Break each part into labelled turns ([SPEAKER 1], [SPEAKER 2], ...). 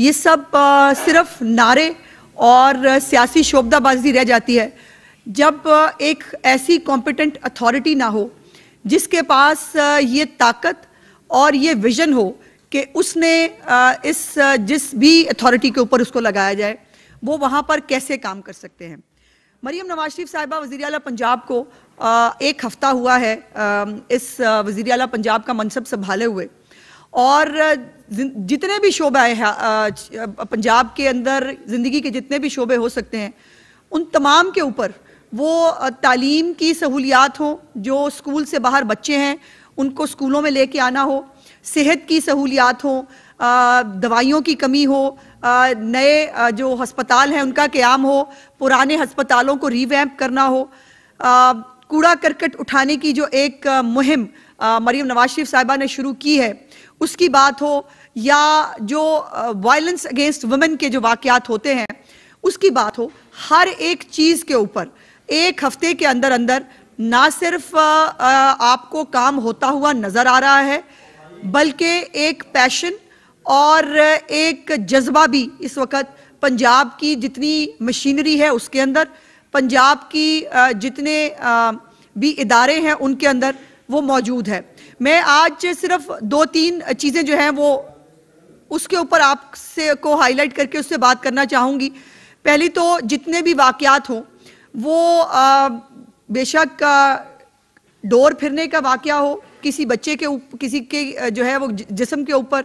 [SPEAKER 1] ये सब सिर्फ नारे और सियासी शोबदाबाजी रह जाती है जब एक ऐसी कॉम्पिटेंट अथॉरिटी ना हो जिसके पास ये ताकत और ये विजन हो कि उसने इस जिस भी अथॉरिटी के ऊपर उसको लगाया जाए वो वहाँ पर कैसे काम कर सकते हैं मरीम नवाज शरीफ साहिबा वज़ी अल पंजाब को एक हफ़्ता हुआ है इस वज़ी अल पंजाब का मनसब संभाले हुए और जितने भी शोबे हैं पंजाब के अंदर ज़िंदगी के जितने भी शोबे हो सकते हैं उन तमाम के ऊपर वो तालीम की सहूलियात हो जो स्कूल से बाहर बच्चे हैं उनको स्कूलों में लेके आना हो सेहत की सहूलियात हो दवाइयों की कमी हो नए जो हस्पताल हैं उनका क्याम हो पुराने हस्पतालों को रिवैम्प करना हो कूड़ा करकट उठाने की जो एक मुहिम मरीम नवाज शरीफ साहिबा ने शुरू की है उसकी बात हो या जो वायलेंस अगेंस्ट वुमेन के जो वाक़ात होते हैं उसकी बात हो हर एक चीज़ के ऊपर एक हफ्ते के अंदर अंदर ना सिर्फ आपको काम होता हुआ नज़र आ रहा है बल्कि एक पैशन और एक जज्बा भी इस वक्त पंजाब की जितनी मशीनरी है उसके अंदर पंजाब की जितने भी इदारे हैं उनके अंदर वो मौजूद है मैं आज सिर्फ दो तीन चीज़ें जो हैं वो उसके ऊपर आपसे को हाईलाइट करके उससे बात करना चाहूँगी पहली तो जितने भी वाक़ात हों वो बेशक डोर फिरने का वाक़ हो किसी बच्चे के उप, किसी के जो है वो जिसम के ऊपर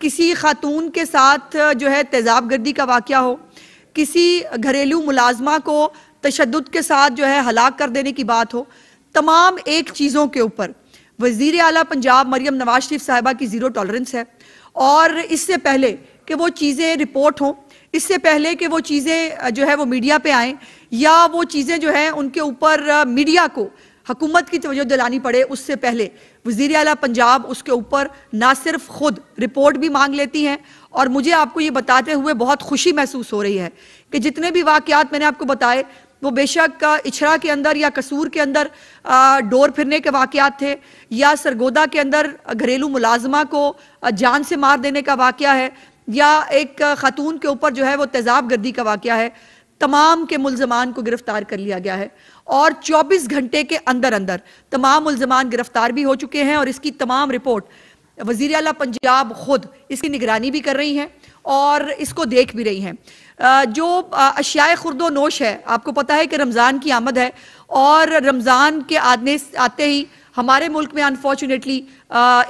[SPEAKER 1] किसी खातून के साथ जो है तेजाब गर्दी का वाक़ हो किसी घरेलू मुलाजमा को तशद के साथ जो है हलाक कर देने की बात हो तमाम एक चीज़ों के ऊपर वजीर अला पंजाब मरियम नवाज शरीफ साहिबा की ज़ीरो टॉलरेंस है और इससे पहले कि वो चीज़ें रिपोर्ट हों इससे पहले कि वो चीज़ें जो है वो मीडिया पे आएँ या वो चीज़ें जो हैं उनके ऊपर मीडिया को हुकूमत की तवज्जो दिलानी पड़े उससे पहले वजीर अला पंजाब उसके ऊपर ना सिर्फ खुद रिपोर्ट भी मांग लेती हैं और मुझे आपको ये बताते हुए बहुत खुशी महसूस हो रही है कि जितने भी वाक़ात मैंने आपको बताए वो बेशक इछरा के अंदर या कसूर के अंदर डोर फिरने के वाक़ थे या सरगोदा के अंदर घरेलू मुलाजमा को जान से मार देने का वाक़ है या एक ख़ातून के ऊपर जो है वो तेज़ाब गर्दी का वाक़ है तमाम के मुलजमान को गिरफ्तार कर लिया गया है और 24 घंटे के अंदर अंदर तमाम मुलजमान गिरफ्तार भी हो चुके हैं और इसकी तमाम रिपोर्ट वजीर अला पंजाब खुद इसकी निगरानी भी कर रही हैं और इसको देख भी रही हैं जो अशियाए खुरदो नोश है आपको पता है कि रमज़ान की आमद है और रमज़ान के आने आते ही हमारे मुल्क में अनफॉर्चुनेटली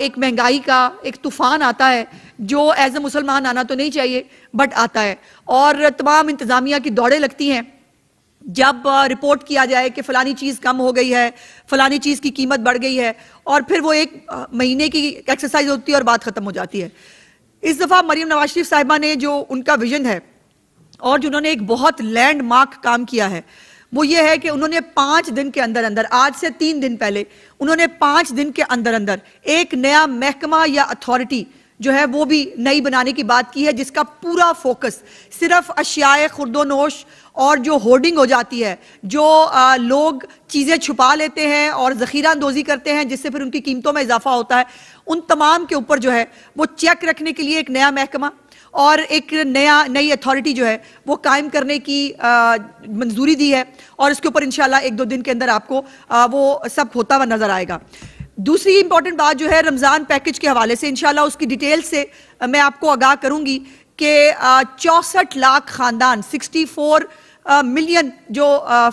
[SPEAKER 1] एक महंगाई का एक तूफ़ान आता है जो एज ए मुसलमान आना तो नहीं चाहिए बट आता है और तमाम इंतज़ामिया की दौड़ें लगती हैं जब रिपोर्ट किया जाए कि फ़लानी चीज़ कम हो गई है फ़लानी चीज़ की कीमत बढ़ गई है और फिर वो एक महीने की एक्सरसाइज होती है और बात ख़त्म हो जाती है इस दफा मरियम नवाज शरीफ साहिबा ने जो उनका विजन है और जो उन्होंने एक बहुत लैंड मार्क काम किया है वो ये है कि उन्होंने पांच दिन के अंदर अंदर आज से तीन दिन पहले उन्होंने पांच दिन के अंदर अंदर एक नया महकमा या अथॉरिटी जो है वो भी नई बनाने की बात की है जिसका पूरा फोकस सिर्फ अशियाए खुर्दोनोश और जो होर्डिंग हो जाती है जो आ, लोग चीज़ें छुपा लेते हैं और ज़खीरा दोज़ी करते हैं जिससे फिर उनकी कीमतों में इजाफा होता है उन तमाम के ऊपर जो है वो चेक रखने के लिए एक नया महकमा और एक नया नई अथॉरिटी जो है वो कायम करने की मंजूरी दी है और इसके ऊपर इन एक दो दिन के अंदर आपको आ, वो सब होता हुआ नज़र आएगा दूसरी इंपॉर्टेंट बात जो है रमज़ान पैकेज के हवाले से इन उसकी डिटेल से मैं आपको आगाह करूँगी कि चौंसठ लाख ख़ानदान सिक्सटी फोर मिलियन जो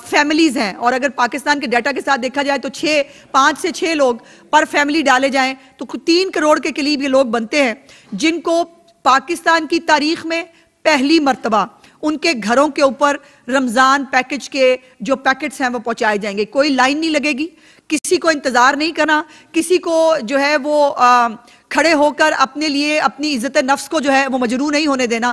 [SPEAKER 1] फैमिलीज़ हैं और अगर पाकिस्तान के डाटा के साथ देखा जाए तो छः पाँच से छः लोग पर फैमिली डाले जाएं तो तीन करोड़ के करीब ये लोग बनते हैं जिनको पाकिस्तान की तारीख में पहली मरतबा उनके घरों के ऊपर रमज़ान पैकेज के जो पैकेट्स हैं वो पहुंचाए जाएंगे कोई लाइन नहीं लगेगी किसी को इंतज़ार नहीं करना किसी को जो है वो आ, खड़े होकर अपने लिए अपनी इज़्ज़त नफ्स को जो है वो मजरू नहीं होने देना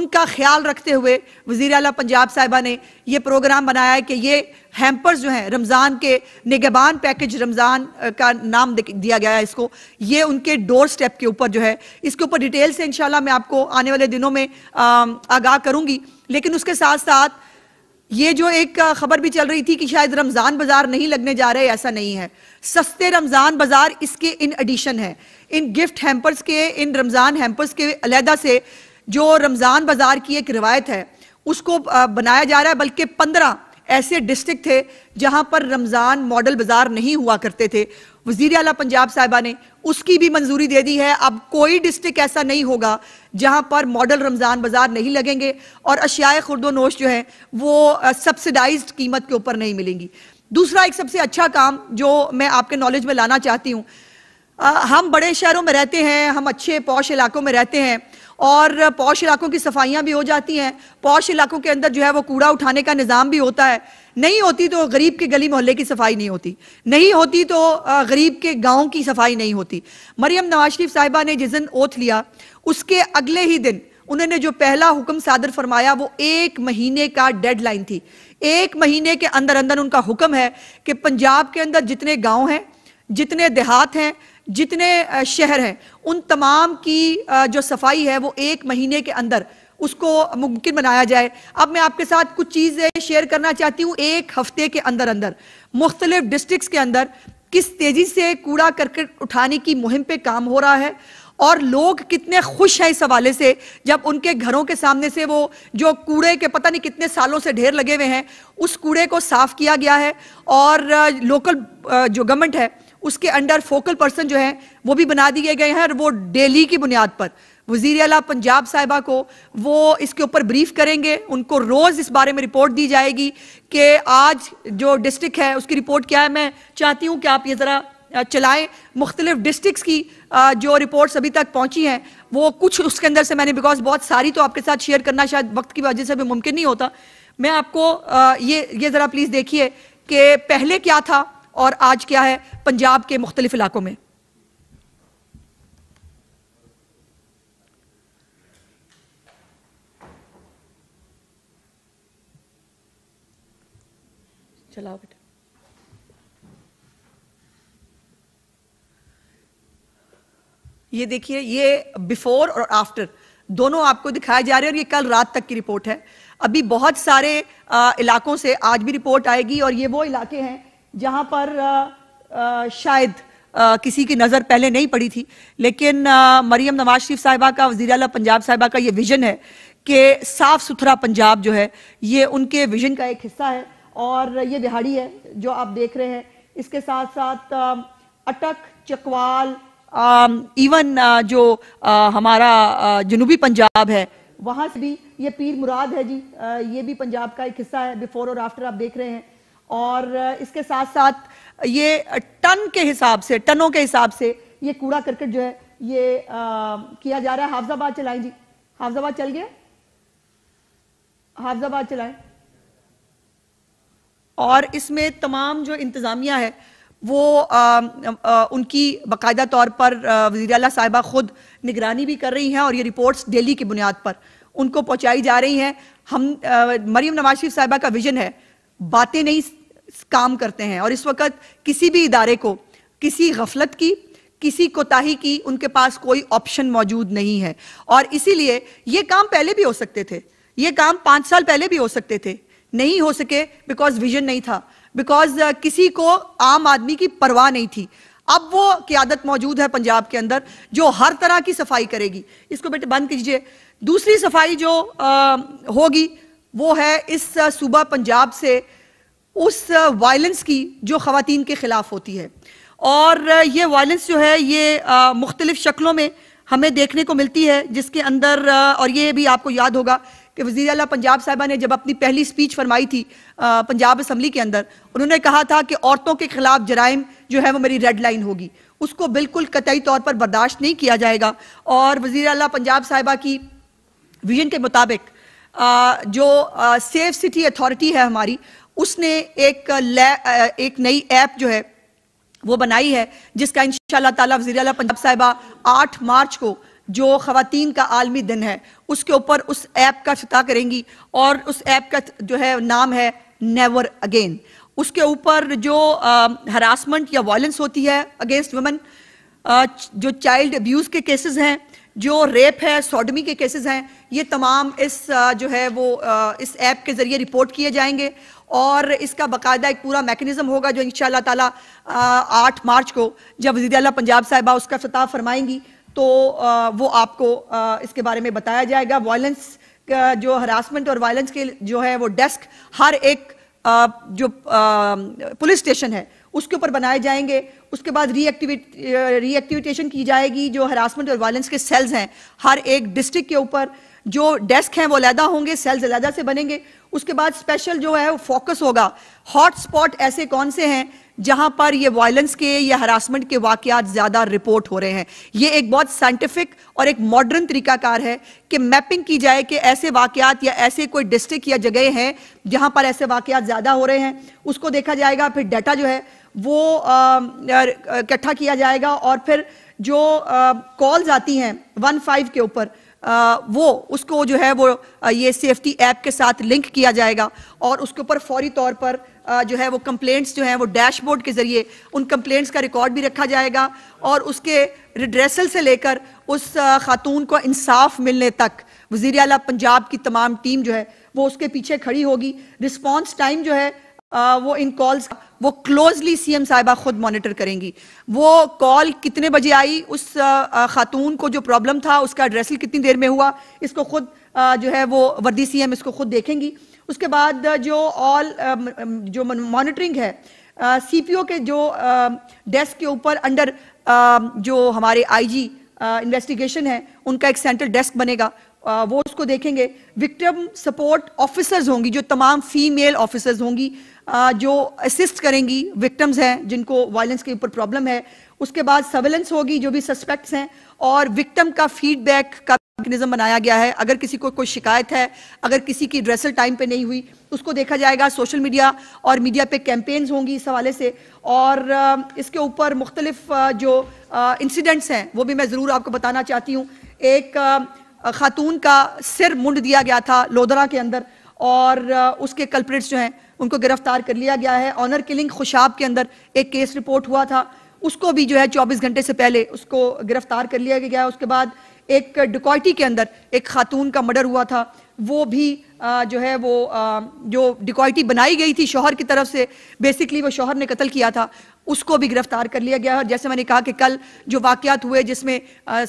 [SPEAKER 1] उनका ख्याल रखते हुए वजीर अला पंजाब साहिबा ने ये प्रोग्राम बनाया है कि ये हैम्पर्स जो हैं रमज़ान के निगबान पैकेज रमज़ान का नाम दिया गया है इसको ये उनके डोर स्टेप के ऊपर जो है इसके ऊपर डिटेल से इंशाल्लाह मैं आपको आने वाले दिनों में आगाह करूँगी लेकिन उसके साथ साथ ये जो एक खबर भी चल रही थी कि शायद रमज़ान बाज़ार नहीं लगने जा रहे ऐसा नहीं है सस्ते रमज़ान बाज़ार इसके इन एडिशन है इन गिफ्ट हैम्पर्स के इन रमज़ान हैम्पर्स के अलहदा से जो रमज़ान बाज़ार की एक रिवायत है उसको बनाया जा रहा है बल्कि पंद्रह ऐसे डिस्ट्रिक्ट थे जहां पर रमज़ान मॉडल बाज़ार नहीं हुआ करते थे वजीर अला पंजाब साहिबा ने उसकी भी मंजूरी दे दी है अब कोई डिस्ट्रिक्ट ऐसा नहीं होगा जहां पर मॉडल रमज़ान बाज़ार नहीं लगेंगे और अशियाए खुर्दोनोश जो है वो सब्सिडाइज कीमत के ऊपर नहीं मिलेंगी दूसरा एक सबसे अच्छा काम जो मैं आपके नॉलेज में लाना चाहती हूँ हम बड़े शहरों में रहते हैं हम अच्छे पौश इलाकों में रहते हैं और पौश इलाकों की सफाइयाँ भी हो जाती हैं पौश इलाकों के अंदर जो है वो कूड़ा उठाने का निज़ाम भी होता है नहीं होती तो गरीब के गली मोहल्ले की सफाई नहीं होती नहीं होती तो गरीब के गांव की सफाई नहीं होती मरियम नवाज शरीफ साहिबा ने जिस दिन ओथ लिया उसके अगले ही दिन उन्होंने जो पहला हुक्म सादर फरमाया वो एक महीने का डेडलाइन थी एक महीने के अंदर अंदर उनका हुक्म है कि पंजाब के अंदर जितने गाँव हैं जितने देहात हैं जितने शहर हैं उन तमाम की जो सफाई है वो एक महीने के अंदर उसको मुमकिन बनाया जाए अब मैं आपके साथ कुछ चीज़ें शेयर करना चाहती हूँ एक हफ्ते के अंदर अंदर मुख्तलिफ डिस्ट्रिक्स के अंदर किस तेज़ी से कूड़ा करकट उठाने की मुहिम पर काम हो रहा है और लोग कितने खुश हैं इस हवाले से जब उनके घरों के सामने से वो जो कूड़े के पता नहीं कितने सालों से ढेर लगे हुए हैं उस कूड़े को साफ किया गया है और लोकल जो गवर्नमेंट है उसके अंडर फोकल पर्सन जो है वो भी बना दिए गए हैं और वो डेली की बुनियाद पर वजीर अला पंजाब साहिबा को वो इसके ऊपर ब्रीफ करेंगे उनको रोज़ इस बारे में रिपोर्ट दी जाएगी कि आज जो डिस्ट्रिक्ट है उसकी रिपोर्ट क्या है मैं चाहती हूँ कि आप ये ज़रा चलाएं मुख्तलिफ डिस्ट्रिक्स की जो रिपोर्ट्स अभी तक पहुंची हैं वो कुछ उसके अंदर से मैंने बिकॉज बहुत सारी तो आपके साथ शेयर करना शायद वक्त की वजह से भी मुमकिन नहीं होता मैं आपको ये ये ज़रा प्लीज़ देखिए कि पहले क्या था और आज क्या है पंजाब के मुख्तलिफ इलाकों में चलाओ बेटा ये देखिए ये बिफोर और आफ्टर दोनों आपको दिखाया जा रहे हैं और ये कल रात तक की रिपोर्ट है अभी बहुत सारे आ, इलाकों से आज भी रिपोर्ट आएगी और ये वो इलाके हैं जहाँ पर आ, शायद आ, किसी की नज़र पहले नहीं पड़ी थी लेकिन आ, मरियम नवाज शरीफ साहिबा का वजी अला पंजाब साहिबा का ये विजन है कि साफ़ सुथरा पंजाब जो है ये उनके विजन का एक हिस्सा है और ये दिहाड़ी है जो आप देख रहे हैं इसके साथ साथ अटक चकवाल इवन जो हमारा जनूबी पंजाब है वहाँ से भी ये पीर मुराद है जी ये भी पंजाब का एक हिस्सा है बिफोर और आफ्टर आप देख रहे हैं और इसके साथ साथ ये टन के हिसाब से टनों के हिसाब से ये कूड़ा करकट जो है ये आ, किया जा रहा है हाफजाबाद चलाएं जी हाफजाबाद चल गया हाफजाबाद चलाएं और इसमें तमाम जो इंतज़ामिया है वो आ, आ, उनकी बाकायदा तौर पर वजी अला साहिबा ख़ुद निगरानी भी कर रही हैं और ये रिपोर्ट्स डेली की बुनियाद पर उनको पहुंचाई जा रही हैं हम आ, मरीम नवाज शरीफ साहिबा का विजन है बातें नहीं काम करते हैं और इस वक्त किसी भी इदारे को किसी गफलत की किसी कोताही की उनके पास कोई ऑप्शन मौजूद नहीं है और इसीलिए ये काम पहले भी हो सकते थे ये काम पाँच साल पहले भी हो सकते थे नहीं हो सके बिकॉज विजन नहीं था बिकॉज uh, किसी को आम आदमी की परवाह नहीं थी अब वो क्यादत मौजूद है पंजाब के अंदर जो हर तरह की सफाई करेगी इसको बेटे बंद कीजिए दूसरी सफाई जो uh, होगी वो है इस uh, सूबा पंजाब से उस वायलेंस की जो खातन के ख़िलाफ़ होती है और ये वायलेंस जो है ये मुख्तलिफ़ शक्लों में हमें देखने को मिलती है जिसके अंदर और ये भी आपको याद होगा कि वज़ी अल पंजाब साहिबा ने जब अपनी पहली स्पीच फरमाई थी पंजाब असम्बली के अंदर उन्होंने कहा था कि औरतों के ख़िलाफ़ जराइम जो है वो मेरी रेड लाइन होगी उसको बिल्कुल कतई तौर पर बर्दाश्त नहीं किया जाएगा और वज़ी अला पंजाब साहबा की विजन के मुताबिक जो सेफ सिटी अथॉरिटी है हमारी उसने एक एक नई ऐप जो है वो बनाई है जिसका इन ताला अल पंजाब साहिबा आठ मार्च को जो खातन का आलमी दिन है उसके ऊपर उस ऐप का फतह करेंगी और उस ऐप का जो है नाम है नेवर अगेन उसके ऊपर जो हरासमेंट या वायलेंस होती है अगेंस्ट वुमेन जो चाइल्ड अब्यूज़ के केसेस हैं जो रेप है सॉडमी के केसेस हैं ये तमाम इस जो है वो इस ऐप के ज़रिए रिपोर्ट किए जाएंगे और इसका बाकायदा एक पूरा मैकेनिज्म होगा जो इन ताला आठ मार्च को जब वजी अला पंजाब साहिबा उसका फतह फरमाएंगी तो वो आपको इसके बारे में बताया जाएगा वायलेंस जो हरासमेंट और वायलेंस के जो है वो डेस्क हर एक जो पुलिस स्टेशन है उसके ऊपर बनाए जाएंगे उसके बाद रीएक्टिवेट रीएक्टिविटेशन की जाएगी जो हरासमेंट और वायलेंस के सेल्स हैं हर एक डिस्ट्रिक्ट के ऊपर जो डेस्क हैं वो अलहदा होंगे सेल्स अलहदा से बनेंगे उसके बाद स्पेशल जो है वो फोकस होगा हॉट स्पॉट ऐसे कौन से हैं जहां पर ये वायलेंस के या हरासमेंट के वाकयात ज़्यादा रिपोर्ट हो रहे हैं ये एक बहुत साइंटिफिक और एक मॉडर्न तरीकाकार है कि मैपिंग की जाए कि ऐसे वाकयात या ऐसे कोई डिस्ट्रिक्ट या जगह हैं जहां पर ऐसे वाकयात ज़्यादा हो रहे हैं उसको देखा जाएगा फिर डाटा जो है वो इकट्ठा किया जाएगा और फिर जो कॉल्स आती हैं वन फाइव के ऊपर वो उसको जो है वो ये सेफ्टी ऐप के साथ लिंक किया जाएगा और उसके ऊपर फौरी तौर पर जो है वो कंप्लेंट्स जो हैं वो डैशबोर्ड के ज़रिए उन कंप्लेंट्स का रिकॉर्ड भी रखा जाएगा और उसके रिड्रेसल से लेकर उस खातून को इंसाफ मिलने तक वजीर अला पंजाब की तमाम टीम जो है वो उसके पीछे खड़ी होगी रिस्पॉन्स टाइम जो है वो इन कॉल्स वो क्लोजली सीएम साहिबा खुद मॉनिटर करेंगी वो कॉल कितने बजे आई उस खातून को जो प्रॉब्लम था उसका एड्रेसल कितनी देर में हुआ इसको खुद जो है वो वर्दी सीएम इसको खुद देखेंगी उसके बाद जो ऑल जो मॉनिटरिंग है सीपीओ के जो डेस्क के ऊपर अंडर जो हमारे आईजी इन्वेस्टिगेशन है उनका एक सेंट्रल डेस्क बनेगा वो उसको देखेंगे विक्टिम सपोर्ट ऑफिसर्स होंगी जो तमाम फीमेल ऑफिसर्स होंगी जो असिस्ट करेंगी विक्टम्स हैं जिनको वायलेंस के ऊपर प्रॉब्लम है उसके बाद सर्वेलेंस होगी जो भी सस्पेक्ट्स हैं और विक्टम का फीडबैक का मैकेनिज्म बनाया गया है अगर किसी को कोई शिकायत है अगर किसी की ड्रेसल टाइम पे नहीं हुई उसको देखा जाएगा सोशल मीडिया और मीडिया पे कैंपेन्स होंगी इस हवाले से और इसके ऊपर मुख्तलिफ जो इंसिडेंट्स हैं वो भी मैं ज़रूर आपको बताना चाहती हूँ एक खातून का सिर मुंड दिया गया था लोधरा के अंदर और उसके कल्परेट्स जो हैं उनको गिरफ्तार कर लिया गया है ऑनर किलिंग खुशाब के अंदर एक केस रिपोर्ट हुआ था उसको भी जो है 24 घंटे से पहले उसको गिरफ्तार कर लिया गया उसके बाद एक डिकॉयटी के अंदर एक खातून का मर्डर हुआ था वो भी जो है वो जो डिकॉइटी बनाई गई थी शोहर की तरफ से बेसिकली वो शोहर ने कत्ल किया था उसको भी गिरफ्तार कर लिया गया है और जैसे मैंने कहा कि कल जो वाकयात हुए जिसमें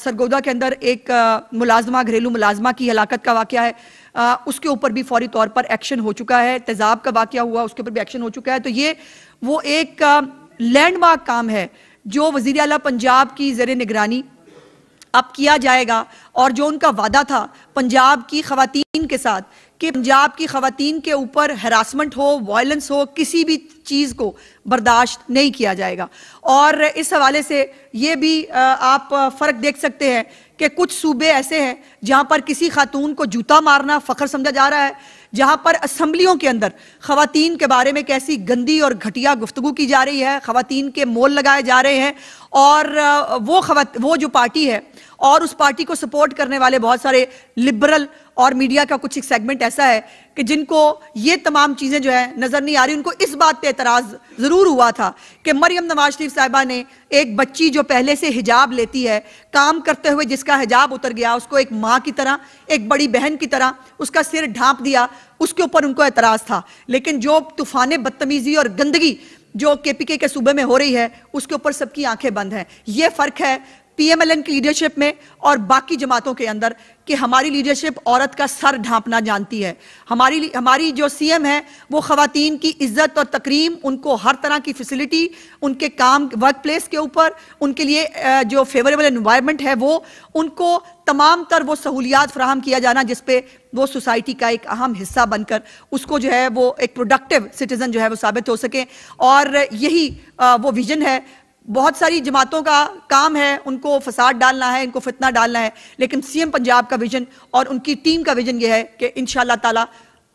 [SPEAKER 1] सरगोदा के अंदर एक मुलाजमा घरेलू मुलाजमा की हलाकत का वाक़ है आ, उसके ऊपर भी फौरी तौर पर एक्शन हो चुका है तेजाब का वाक़ हुआ उसके ऊपर भी एक्शन हो चुका है तो ये वो एक लैंडमार्क काम है जो वजीर अला पंजाब की ज़र निगरानी अब किया जाएगा और जो उनका वादा था पंजाब की खातन के साथ कि पंजाब की खातन के ऊपर हरासमेंट हो वायलेंस हो किसी भी चीज़ को बर्दाश्त नहीं किया जाएगा और इस हवाले से ये भी आप फ़र्क देख सकते हैं कि कुछ सूबे ऐसे हैं जहाँ पर किसी खातून को जूता मारना फ़ख्र समझा जा रहा है जहाँ पर असम्बलियों के अंदर खातन के बारे में कैसी गंदी और घटिया गुफ्तु की जा रही है खातन के मोल लगाए जा रहे हैं और वो खवत वो जो पार्टी है और उस पार्टी को सपोर्ट करने वाले बहुत सारे लिबरल और मीडिया का कुछ एक सेगमेंट ऐसा है कि जिनको ये तमाम चीज़ें जो है नज़र नहीं आ रही उनको इस बात पे एतराज़ ज़रूर हुआ था कि मरियम नवाज शरीफ साहिबा ने एक बच्ची जो पहले से हिजाब लेती है काम करते हुए जिसका हिजाब उतर गया उसको एक माँ की तरह एक बड़ी बहन की तरह उसका सिर ढांप दिया उसके ऊपर उनको एतराज़ था लेकिन जो तूफान बदतमीज़ी और गंदगी जो के के सूबे में हो रही है उसके ऊपर सबकी आंखें बंद हैं ये फ़र्क है पीएमएलएन की लीडरशिप में और बाकी जमातों के अंदर कि हमारी लीडरशिप औरत का सर ढांपना जानती है हमारी हमारी जो सीएम है वो खातन की इज्जत और तकरीम उनको हर तरह की फैसिलिटी उनके काम वर्क प्लेस के ऊपर उनके लिए जो फेवरेबल इन्वायरमेंट है वो उनको तमाम तर वो सहूलियात फ्राहम किया जाना जिसपे वो सोसाइटी का एक अहम हिस्सा बनकर उसको जो है वो एक प्रोडक्टिव सिटीज़न जो है वो साबित हो सके और यही वो विजन है बहुत सारी जमातों का काम है उनको फसाद डालना है इनको फितना डालना है लेकिन सीएम पंजाब का विजन और उनकी टीम का विजन यह है कि इन ताला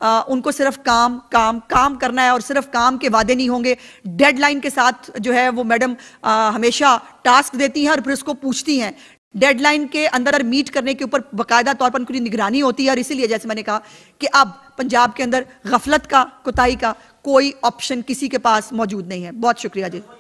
[SPEAKER 1] आ, उनको सिर्फ काम काम काम करना है और सिर्फ काम के वादे नहीं होंगे डेडलाइन के साथ जो है वो मैडम आ, हमेशा टास्क देती हैं और फिर उसको पूछती हैं डेडलाइन के अंदर मीट करने के ऊपर बाकायदा तौर पर उनकी निगरानी होती है और इसीलिए जैसे मैंने कहा कि अब पंजाब के अंदर गफलत का कोताही का कोई ऑप्शन किसी के पास मौजूद नहीं है बहुत शुक्रिया जी